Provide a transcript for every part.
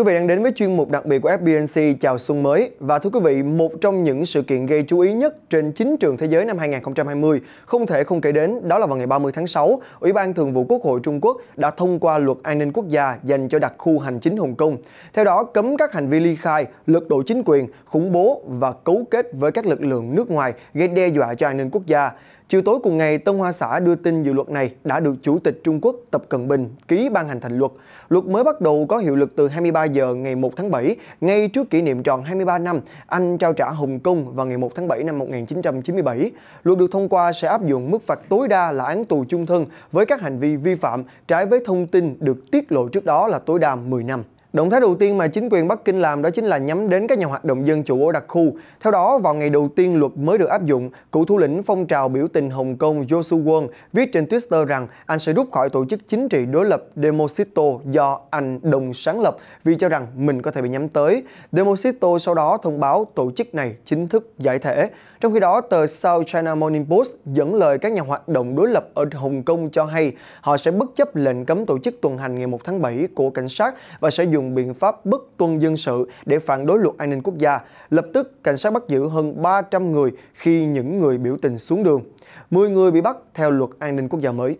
Quý vị đang đến với chuyên mục đặc biệt của FBNC chào xuân mới và thưa quý vị, một trong những sự kiện gây chú ý nhất trên chính trường thế giới năm 2020 không thể không kể đến đó là vào ngày 30 tháng 6, Ủy ban Thường vụ Quốc hội Trung Quốc đã thông qua luật an ninh quốc gia dành cho đặc khu hành chính Hồng Kông. Theo đó, cấm các hành vi ly khai, lực độ chính quyền, khủng bố và cấu kết với các lực lượng nước ngoài gây đe dọa cho an ninh quốc gia. Chiều tối cùng ngày, Tân Hoa Xã đưa tin dự luật này đã được Chủ tịch Trung Quốc Tập Cận Bình ký ban hành thành luật. Luật mới bắt đầu có hiệu lực từ 23 giờ ngày 1 tháng 7, ngay trước kỷ niệm tròn 23 năm Anh trao trả Hồng Kông vào ngày 1 tháng 7 năm 1997. Luật được thông qua sẽ áp dụng mức phạt tối đa là án tù chung thân với các hành vi vi phạm trái với thông tin được tiết lộ trước đó là tối đa 10 năm. Động thái đầu tiên mà chính quyền Bắc Kinh làm đó chính là nhắm đến các nhà hoạt động dân chủ ở đặc khu. Theo đó, vào ngày đầu tiên luật mới được áp dụng, cựu thủ lĩnh phong trào biểu tình Hồng Kông Joshua Wong viết trên Twitter rằng anh sẽ rút khỏi tổ chức chính trị đối lập Demosito do anh đồng sáng lập vì cho rằng mình có thể bị nhắm tới. Demosito sau đó thông báo tổ chức này chính thức giải thể. Trong khi đó, tờ South China Morning Post dẫn lời các nhà hoạt động đối lập ở Hồng Kông cho hay họ sẽ bất chấp lệnh cấm tổ chức tuần hành ngày 1 tháng 7 của cảnh sát và sẽ dùng dùng biện pháp bất tuân dân sự để phản đối luật an ninh quốc gia. Lập tức, cảnh sát bắt giữ hơn 300 người khi những người biểu tình xuống đường. 10 người bị bắt theo luật an ninh quốc gia mới.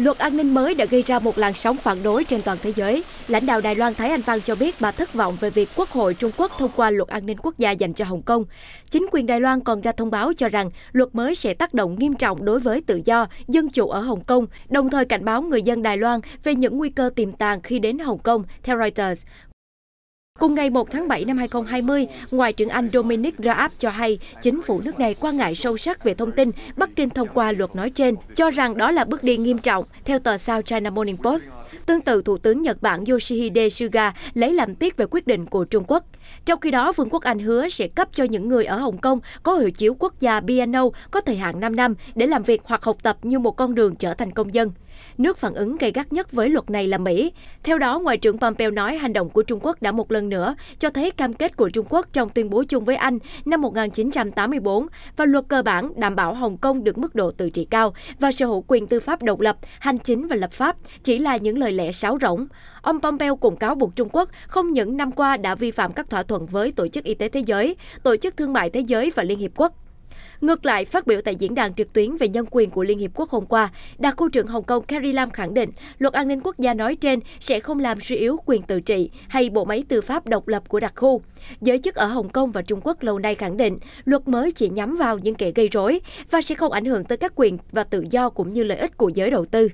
Luật an ninh mới đã gây ra một làn sóng phản đối trên toàn thế giới. Lãnh đạo Đài Loan Thái Anh Văn cho biết bà thất vọng về việc Quốc hội Trung Quốc thông qua luật an ninh quốc gia dành cho Hồng Kông. Chính quyền Đài Loan còn ra thông báo cho rằng luật mới sẽ tác động nghiêm trọng đối với tự do, dân chủ ở Hồng Kông, đồng thời cảnh báo người dân Đài Loan về những nguy cơ tiềm tàng khi đến Hồng Kông, theo Reuters. Cùng ngày 1 tháng 7 năm 2020, Ngoại trưởng Anh Dominic Raab cho hay chính phủ nước này quan ngại sâu sắc về thông tin Bắc Kinh thông qua luật nói trên, cho rằng đó là bước đi nghiêm trọng, theo tờ South China Morning Post. Tương tự, Thủ tướng Nhật Bản Yoshihide Suga lấy làm tiếc về quyết định của Trung Quốc. Trong khi đó, Vương quốc Anh hứa sẽ cấp cho những người ở Hồng Kông có hộ chiếu quốc gia BNO có thời hạn 5 năm để làm việc hoặc học tập như một con đường trở thành công dân. Nước phản ứng gay gắt nhất với luật này là Mỹ. Theo đó, Ngoại trưởng Pompeo nói hành động của Trung Quốc đã một lần nữa cho thấy cam kết của Trung Quốc trong tuyên bố chung với Anh năm 1984 và luật cơ bản đảm bảo Hồng Kông được mức độ tự trị cao và sở hữu quyền tư pháp độc lập, hành chính và lập pháp chỉ là những lời lẽ sáo rỗng. Ông Pompeo cũng cáo buộc Trung Quốc không những năm qua đã vi phạm các thỏa thỏa thuận với Tổ chức Y tế Thế giới, Tổ chức Thương mại Thế giới và Liên Hiệp Quốc. Ngược lại, phát biểu tại diễn đàn trực tuyến về nhân quyền của Liên Hiệp Quốc hôm qua, đặc khu trưởng Hồng Kông Carrie Lam khẳng định luật an ninh quốc gia nói trên sẽ không làm suy yếu quyền tự trị hay bộ máy tư pháp độc lập của đặc khu. Giới chức ở Hồng Kông và Trung Quốc lâu nay khẳng định luật mới chỉ nhắm vào những kẻ gây rối và sẽ không ảnh hưởng tới các quyền và tự do cũng như lợi ích của giới đầu tư.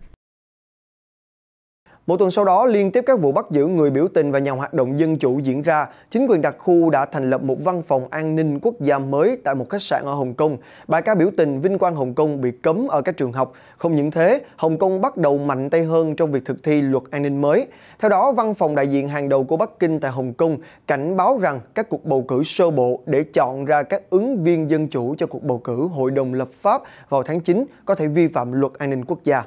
Một tuần sau đó, liên tiếp các vụ bắt giữ người biểu tình và nhà hoạt động dân chủ diễn ra, chính quyền đặc khu đã thành lập một văn phòng an ninh quốc gia mới tại một khách sạn ở Hồng Kông. Bài ca biểu tình Vinh Quang Hồng Kông bị cấm ở các trường học. Không những thế, Hồng Kông bắt đầu mạnh tay hơn trong việc thực thi luật an ninh mới. Theo đó, văn phòng đại diện hàng đầu của Bắc Kinh tại Hồng Kông cảnh báo rằng các cuộc bầu cử sơ bộ để chọn ra các ứng viên dân chủ cho cuộc bầu cử Hội đồng lập pháp vào tháng 9 có thể vi phạm luật an ninh quốc gia.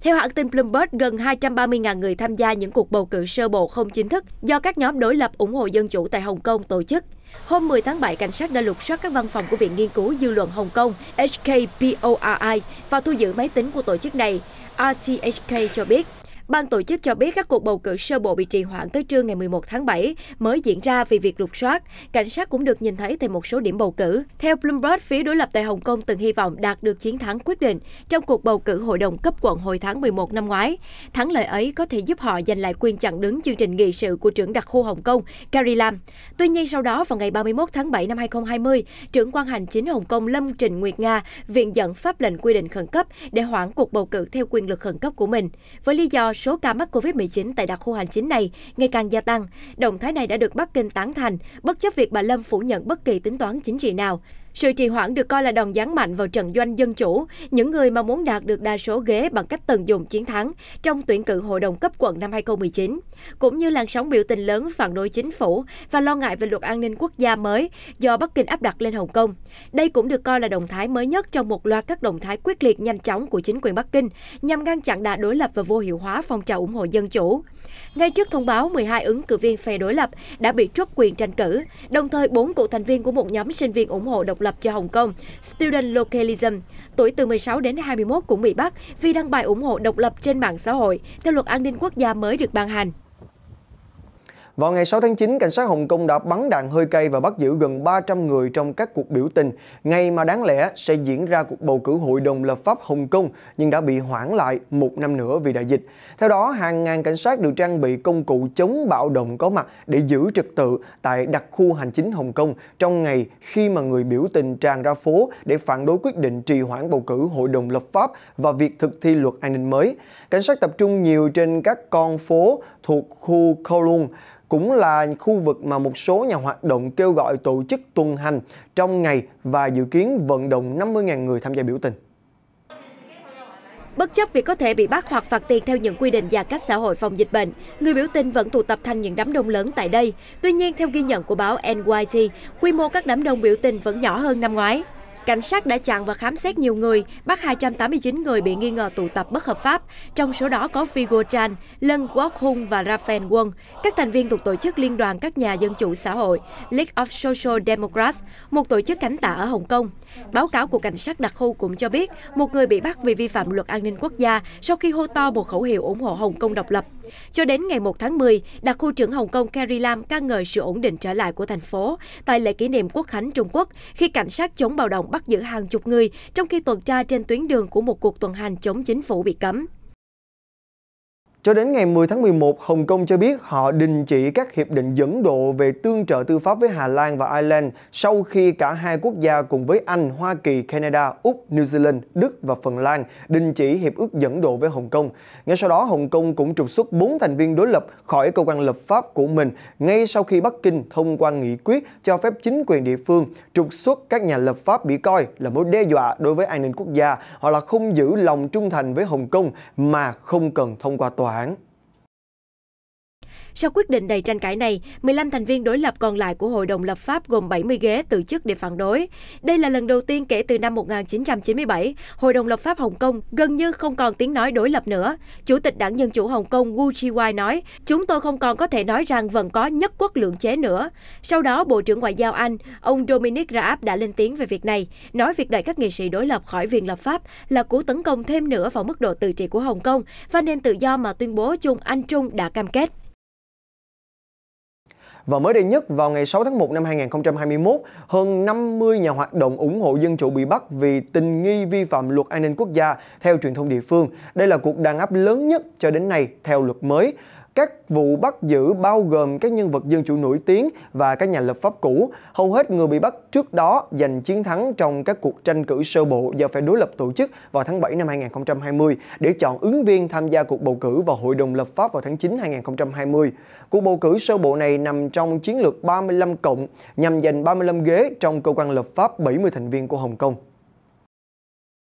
Theo hãng tin Bloomberg, gần 230.000 người tham gia những cuộc bầu cử sơ bộ không chính thức do các nhóm đối lập ủng hộ dân chủ tại Hồng Kông tổ chức. Hôm 10 tháng 7, cảnh sát đã lục soát các văn phòng của Viện Nghiên cứu Dư luận Hồng Kông HKPORI và thu giữ máy tính của tổ chức này. RTHK cho biết Ban tổ chức cho biết các cuộc bầu cử sơ bộ bị trì hoãn tới trưa ngày 11 tháng 7 mới diễn ra vì việc lục soát. Cảnh sát cũng được nhìn thấy tại một số điểm bầu cử. Theo Bloomberg, phía đối lập tại Hồng Kông từng hy vọng đạt được chiến thắng quyết định trong cuộc bầu cử hội đồng cấp quận hồi tháng 11 năm ngoái. Thắng lợi ấy có thể giúp họ giành lại quyền chặn đứng chương trình nghị sự của trưởng đặc khu Hồng Kông, Carrie Lam. Tuy nhiên sau đó vào ngày 31 tháng 7 năm 2020, trưởng quan hành chính Hồng Kông Lâm Trình Nguyệt Nga viện dẫn pháp lệnh quy định khẩn cấp để hoãn cuộc bầu cử theo quyền lực khẩn cấp của mình với lý do số ca mắc COVID-19 tại đặc khu hành chính này ngày càng gia tăng. Động thái này đã được Bắc Kinh tán thành, bất chấp việc bà Lâm phủ nhận bất kỳ tính toán chính trị nào. Sự trì hoãn được coi là đòn giáng mạnh vào trận doanh dân chủ, những người mà muốn đạt được đa số ghế bằng cách tận dụng chiến thắng trong tuyển cử hội đồng cấp quận năm 2019, cũng như làn sóng biểu tình lớn phản đối chính phủ và lo ngại về luật an ninh quốc gia mới do Bắc Kinh áp đặt lên Hồng Kông. Đây cũng được coi là động thái mới nhất trong một loạt các động thái quyết liệt nhanh chóng của chính quyền Bắc Kinh nhằm ngăn chặn đà đối lập và vô hiệu hóa phong trào ủng hộ dân chủ. Ngay trước thông báo 12 ứng cử viên phe đối lập đã bị truất quyền tranh cử, đồng thời bốn cựu thành viên của một nhóm sinh viên ủng hộ độc lập lập cho Hồng Kông, Student Localism, tuổi từ 16 đến 21 cũng bị bắt vì đăng bài ủng hộ độc lập trên mạng xã hội theo luật an ninh quốc gia mới được ban hành. Vào ngày 6 tháng 9, cảnh sát Hồng Kông đã bắn đạn hơi cay và bắt giữ gần 300 người trong các cuộc biểu tình, ngày mà đáng lẽ sẽ diễn ra cuộc bầu cử hội đồng lập pháp Hồng Kông nhưng đã bị hoãn lại một năm nữa vì đại dịch. Theo đó, hàng ngàn cảnh sát được trang bị công cụ chống bạo động có mặt để giữ trật tự tại đặc khu hành chính Hồng Kông trong ngày khi mà người biểu tình tràn ra phố để phản đối quyết định trì hoãn bầu cử hội đồng lập pháp và việc thực thi luật an ninh mới. Cảnh sát tập trung nhiều trên các con phố thuộc khu Kowloon, cũng là khu vực mà một số nhà hoạt động kêu gọi tổ chức tuần hành trong ngày và dự kiến vận động 50.000 người tham gia biểu tình. Bất chấp việc có thể bị bắt hoặc phạt tiền theo những quy định giãn cách xã hội phòng dịch bệnh, người biểu tình vẫn tụ tập thành những đám đông lớn tại đây. Tuy nhiên, theo ghi nhận của báo NYT, quy mô các đám đông biểu tình vẫn nhỏ hơn năm ngoái. Cảnh sát đã chặn và khám xét nhiều người, bắt 289 người bị nghi ngờ tụ tập bất hợp pháp, trong số đó có Figo Chan, Lân Quốc Hung và Raphael Quân, các thành viên thuộc tổ chức Liên đoàn các nhà dân chủ xã hội League of Social Democrats, một tổ chức cánh tả ở Hồng Kông. Báo cáo của cảnh sát đặc khu cũng cho biết một người bị bắt vì vi phạm luật an ninh quốc gia sau khi hô to một khẩu hiệu ủng hộ Hồng Kông độc lập. Cho đến ngày 1 tháng 10, đặc khu trưởng Hồng Kông Carrie Lam ca ngợi sự ổn định trở lại của thành phố tại lễ kỷ niệm Quốc khánh Trung Quốc khi cảnh sát chống bạo động bắt giữ hàng chục người trong khi tuần tra trên tuyến đường của một cuộc tuần hành chống chính phủ bị cấm. Cho đến ngày 10 tháng 11, Hồng Kông cho biết họ đình chỉ các hiệp định dẫn độ về tương trợ tư pháp với Hà Lan và Ireland sau khi cả hai quốc gia cùng với Anh, Hoa Kỳ, Canada, Úc, New Zealand, Đức và Phần Lan đình chỉ hiệp ước dẫn độ với Hồng Kông. Ngay sau đó, Hồng Kông cũng trục xuất 4 thành viên đối lập khỏi cơ quan lập pháp của mình ngay sau khi Bắc Kinh thông qua nghị quyết cho phép chính quyền địa phương trục xuất các nhà lập pháp bị coi là mối đe dọa đối với an ninh quốc gia hoặc là không giữ lòng trung thành với Hồng Kông mà không cần thông qua tòa 还。Sau quyết định đầy tranh cãi này, 15 thành viên đối lập còn lại của Hội đồng lập pháp gồm 70 ghế từ chức để phản đối. Đây là lần đầu tiên kể từ năm 1997, Hội đồng lập pháp Hồng Kông gần như không còn tiếng nói đối lập nữa. Chủ tịch Đảng Dân Chủ Hồng Kông Wu Chi-wai nói, chúng tôi không còn có thể nói rằng vẫn có nhất quốc lượng chế nữa. Sau đó, Bộ trưởng Ngoại giao Anh, ông Dominic Raab đã lên tiếng về việc này, nói việc đẩy các nghị sĩ đối lập khỏi viện lập pháp là cú tấn công thêm nữa vào mức độ tự trị của Hồng Kông và nền tự do mà tuyên bố chung Anh Trung đã cam kết. Và mới đây nhất, vào ngày 6 tháng 1 năm 2021, hơn 50 nhà hoạt động ủng hộ dân chủ bị bắt vì tình nghi vi phạm luật an ninh quốc gia theo truyền thông địa phương. Đây là cuộc đàn áp lớn nhất cho đến nay theo luật mới. Các vụ bắt giữ bao gồm các nhân vật dân chủ nổi tiếng và các nhà lập pháp cũ. Hầu hết người bị bắt trước đó giành chiến thắng trong các cuộc tranh cử sơ bộ do phe đối lập tổ chức vào tháng 7 năm 2020 để chọn ứng viên tham gia cuộc bầu cử vào Hội đồng lập pháp vào tháng 9 2020. Cuộc bầu cử sơ bộ này nằm trong chiến lược 35 cộng nhằm giành 35 ghế trong cơ quan lập pháp 70 thành viên của Hồng Kông.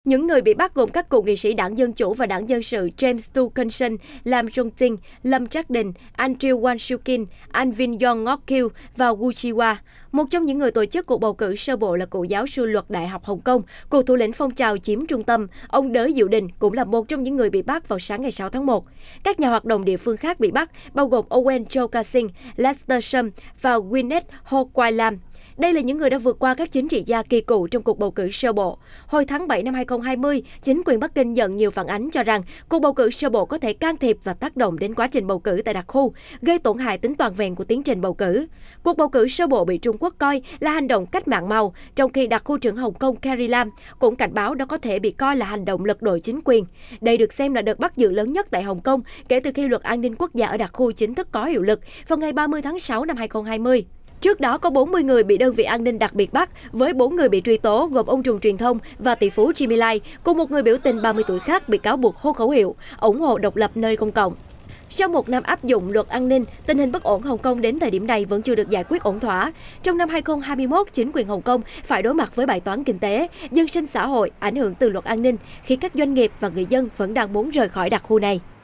Những người bị bắt gồm các cựu nghị sĩ đảng Dân Chủ và đảng Dân Sự James Stukinson, Lam Jong-ting, Lâm Trác Đình, Andrew Wan Shukin, Anvin Yong Ngoc Kil và Wu Chi-wa. Một trong những người tổ chức cuộc bầu cử sơ bộ là cựu giáo sư luật Đại học Hồng Kông, cựu thủ lĩnh phong trào chiếm trung tâm, ông Đới Diệu Đình cũng là một trong những người bị bắt vào sáng ngày 6 tháng 1. Các nhà hoạt động địa phương khác bị bắt bao gồm Owen Cho Ka-sing, Lester Shum và Gwyneth Ho Kwai Lam. Đây là những người đã vượt qua các chính trị gia kỳ cựu trong cuộc bầu cử sơ bộ. Hồi tháng 7 năm 2020, chính quyền Bắc Kinh nhận nhiều phản ánh cho rằng cuộc bầu cử sơ bộ có thể can thiệp và tác động đến quá trình bầu cử tại đặc khu, gây tổn hại tính toàn vẹn của tiến trình bầu cử. Cuộc bầu cử sơ bộ bị Trung Quốc coi là hành động cách mạng màu, trong khi đặc khu trưởng Hồng Kông Carrie Lam cũng cảnh báo đó có thể bị coi là hành động lật đổ chính quyền. Đây được xem là đợt bắt giữ lớn nhất tại Hồng Kông kể từ khi luật an ninh quốc gia ở đặc khu chính thức có hiệu lực vào ngày 30 tháng 6 năm 2020. Trước đó có 40 người bị đơn vị an ninh đặc biệt bắt với 4 người bị truy tố gồm ông Trùng Truyền thông và tỷ phú Jimmy Lai cùng một người biểu tình 30 tuổi khác bị cáo buộc hô khẩu hiệu ủng hộ độc lập nơi công cộng. Sau một năm áp dụng luật an ninh, tình hình bất ổn Hồng Kông đến thời điểm này vẫn chưa được giải quyết ổn thỏa. Trong năm 2021, chính quyền Hồng Kông phải đối mặt với bài toán kinh tế, dân sinh xã hội, ảnh hưởng từ luật an ninh, khiến các doanh nghiệp và người dân vẫn đang muốn rời khỏi đặc khu này.